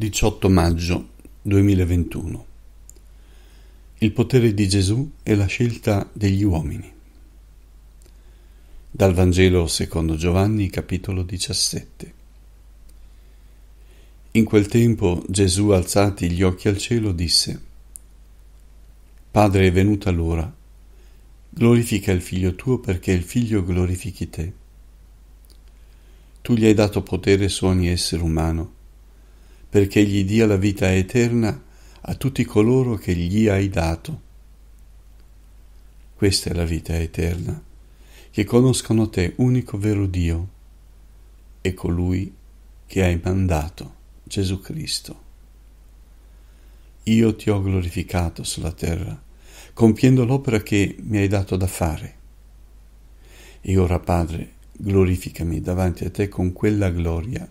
18 maggio 2021 Il potere di Gesù è la scelta degli uomini. Dal Vangelo secondo Giovanni capitolo 17. In quel tempo Gesù alzati gli occhi al cielo disse Padre è venuta l'ora, glorifica il figlio tuo perché il figlio glorifichi te. Tu gli hai dato potere su ogni essere umano perché gli dia la vita eterna a tutti coloro che gli hai dato. Questa è la vita eterna, che conoscono te, unico vero Dio, e colui che hai mandato, Gesù Cristo. Io ti ho glorificato sulla terra, compiendo l'opera che mi hai dato da fare. E ora, Padre, glorificami davanti a te con quella gloria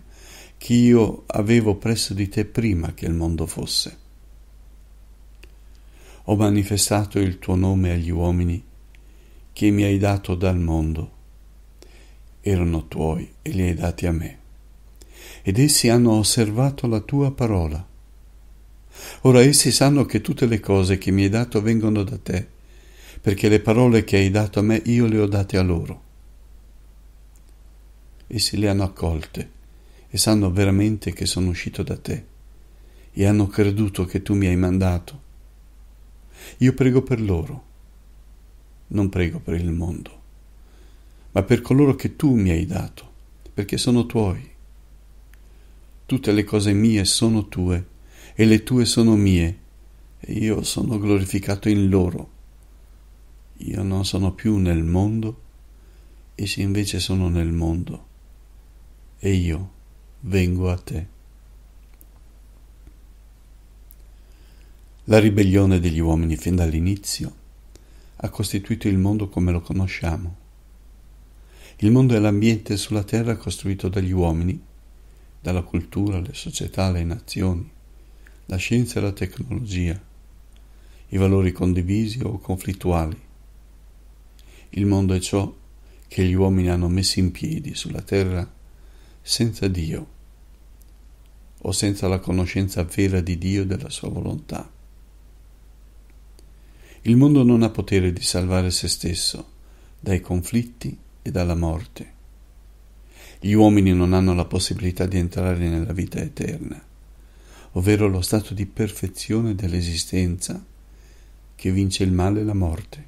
che io avevo presso di te prima che il mondo fosse. Ho manifestato il tuo nome agli uomini che mi hai dato dal mondo. Erano tuoi e li hai dati a me. Ed essi hanno osservato la tua parola. Ora essi sanno che tutte le cose che mi hai dato vengono da te, perché le parole che hai dato a me io le ho date a loro. Essi le hanno accolte e sanno veramente che sono uscito da te e hanno creduto che tu mi hai mandato. Io prego per loro, non prego per il mondo, ma per coloro che tu mi hai dato, perché sono tuoi. Tutte le cose mie sono tue e le tue sono mie e io sono glorificato in loro. Io non sono più nel mondo, essi invece sono nel mondo e io vengo a te. La ribellione degli uomini fin dall'inizio ha costituito il mondo come lo conosciamo. Il mondo è l'ambiente sulla terra costruito dagli uomini, dalla cultura, le società, le nazioni, la scienza e la tecnologia, i valori condivisi o conflittuali. Il mondo è ciò che gli uomini hanno messo in piedi sulla terra senza Dio o senza la conoscenza vera di Dio e della sua volontà. Il mondo non ha potere di salvare se stesso dai conflitti e dalla morte. Gli uomini non hanno la possibilità di entrare nella vita eterna, ovvero lo stato di perfezione dell'esistenza che vince il male e la morte.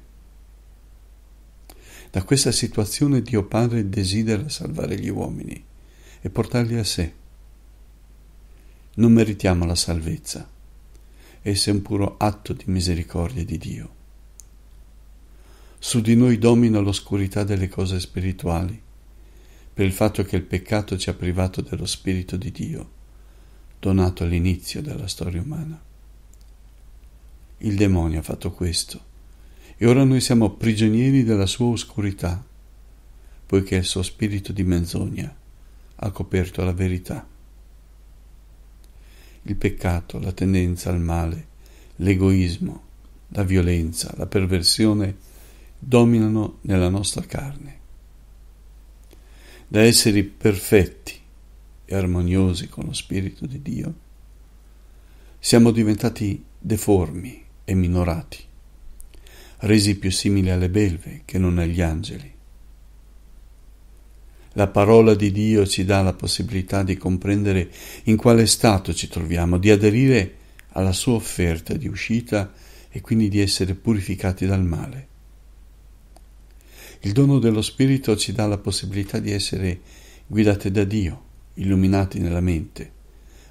Da questa situazione Dio Padre desidera salvare gli uomini e portarli a sé. Non meritiamo la salvezza. Essa è un puro atto di misericordia di Dio. Su di noi domina l'oscurità delle cose spirituali, per il fatto che il peccato ci ha privato dello Spirito di Dio, donato all'inizio della storia umana. Il demonio ha fatto questo, e ora noi siamo prigionieri della sua oscurità, poiché il suo spirito di menzogna ha coperto la verità. Il peccato, la tendenza al male, l'egoismo, la violenza, la perversione dominano nella nostra carne. Da esseri perfetti e armoniosi con lo Spirito di Dio, siamo diventati deformi e minorati, resi più simili alle belve che non agli angeli. La parola di Dio ci dà la possibilità di comprendere in quale stato ci troviamo, di aderire alla sua offerta di uscita e quindi di essere purificati dal male. Il dono dello Spirito ci dà la possibilità di essere guidati da Dio, illuminati nella mente,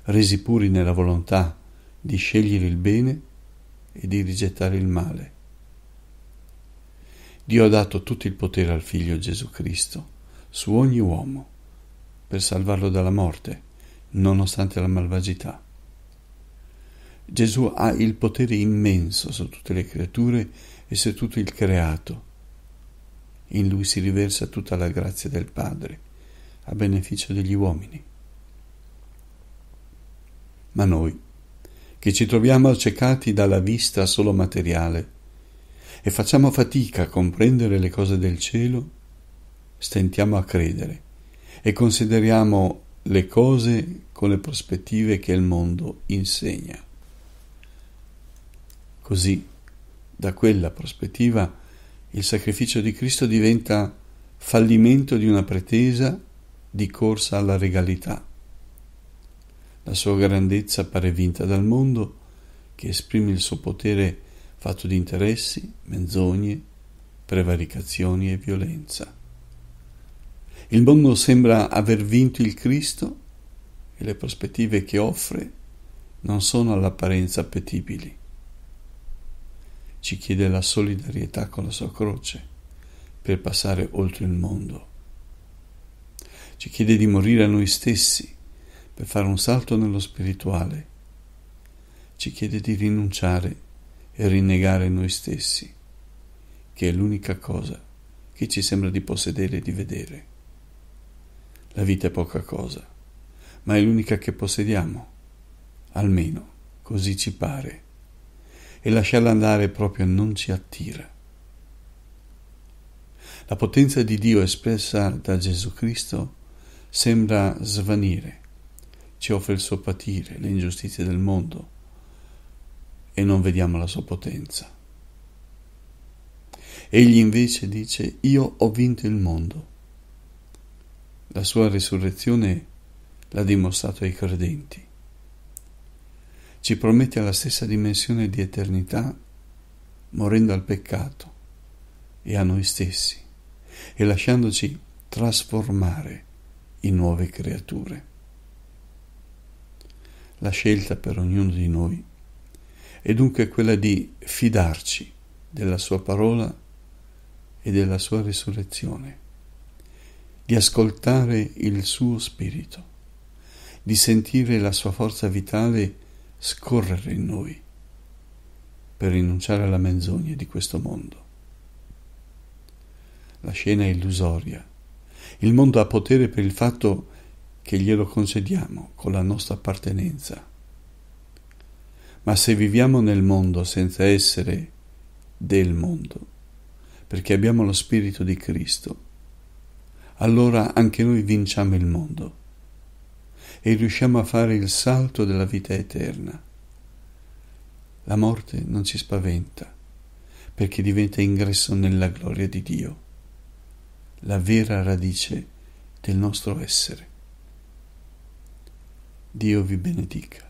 resi puri nella volontà di scegliere il bene e di rigettare il male. Dio ha dato tutto il potere al Figlio Gesù Cristo su ogni uomo per salvarlo dalla morte, nonostante la malvagità. Gesù ha il potere immenso su tutte le creature e su tutto il creato. In lui si riversa tutta la grazia del Padre, a beneficio degli uomini. Ma noi, che ci troviamo accecati dalla vista solo materiale e facciamo fatica a comprendere le cose del cielo, stentiamo a credere e consideriamo le cose con le prospettive che il mondo insegna. Così, da quella prospettiva, il sacrificio di Cristo diventa fallimento di una pretesa di corsa alla regalità. La sua grandezza pare vinta dal mondo, che esprime il suo potere fatto di interessi, menzogne, prevaricazioni e violenza. Il mondo sembra aver vinto il Cristo e le prospettive che offre non sono all'apparenza appetibili. Ci chiede la solidarietà con la sua croce per passare oltre il mondo. Ci chiede di morire a noi stessi per fare un salto nello spirituale. Ci chiede di rinunciare e rinnegare noi stessi, che è l'unica cosa che ci sembra di possedere e di vedere. La vita è poca cosa, ma è l'unica che possediamo, almeno così ci pare, e lasciarla andare proprio non ci attira. La potenza di Dio espressa da Gesù Cristo sembra svanire, ci offre il suo patire, le ingiustizie del mondo e non vediamo la sua potenza. Egli invece dice, io ho vinto il mondo la sua risurrezione l'ha dimostrato ai credenti. Ci promette la stessa dimensione di eternità morendo al peccato e a noi stessi e lasciandoci trasformare in nuove creature. La scelta per ognuno di noi è dunque quella di fidarci della sua parola e della sua risurrezione di ascoltare il suo spirito, di sentire la sua forza vitale scorrere in noi, per rinunciare alla menzogna di questo mondo. La scena è illusoria. Il mondo ha potere per il fatto che glielo concediamo con la nostra appartenenza. Ma se viviamo nel mondo senza essere del mondo, perché abbiamo lo Spirito di Cristo, allora anche noi vinciamo il mondo e riusciamo a fare il salto della vita eterna. La morte non ci spaventa perché diventa ingresso nella gloria di Dio, la vera radice del nostro essere. Dio vi benedica.